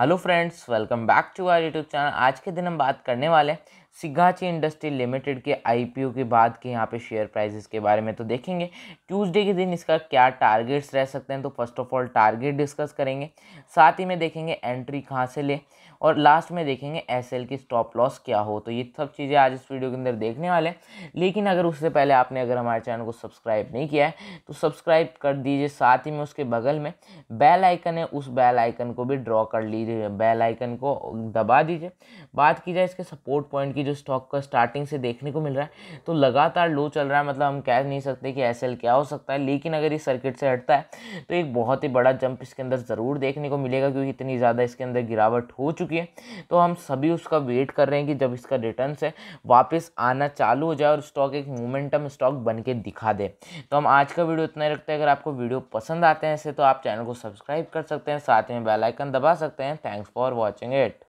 Hello friends welcome back to our YouTube channel आज के दिन हम बात करने वाले हैं सिगाची इंडस्ट्री लिमिटेड के आईपीओ के बाद के यहाँ पे शेयर प्राइसेस के बारे में तो देखेंगे ट्यूसडे के दिन इसका क्या टारगेट्स रह सकते हैं तो first of all target discuss करेंगे साथ ही में देखेंगे एंट्री कहाँ से ले और लास्ट में देखेंगे एस की स्टॉप लॉस क्या हो तो ये सब चीज़ें आज इस वीडियो के अंदर देखने वाले हैं लेकिन अगर उससे पहले आपने अगर हमारे चैनल को सब्सक्राइब नहीं किया है तो सब्सक्राइब कर दीजिए साथ ही में उसके बगल में बैल आइकन है उस बैल आइकन को भी ड्रॉ कर लीजिए दीजिए बेल आइकन को दबा दीजिए बात की जाए इसके सपोर्ट पॉइंट की जो स्टॉक का स्टार्टिंग से देखने को मिल रहा है तो लगातार लो चल रहा है मतलब हम कह नहीं सकते कि एस क्या हो सकता है लेकिन अगर ये सर्किट से हटता है तो एक बहुत ही बड़ा जंप इसके अंदर ज़रूर देखने को मिलेगा क्योंकि इतनी ज़्यादा इसके अंदर गिरावट हो चुकी है तो हम सभी उसका वेट कर रहे हैं कि जब इसका रिटर्न है वापस आना चालू हो जाए और स्टॉक एक मोमेंटम स्टॉक बन के दिखा दे तो हम आज का वीडियो इतना ही रखते हैं अगर आपको वीडियो पसंद आते हैं ऐसे तो आप चैनल को सब्सक्राइब कर सकते हैं साथ में बेलाइकन दबा सकते हैं thanks for watching it.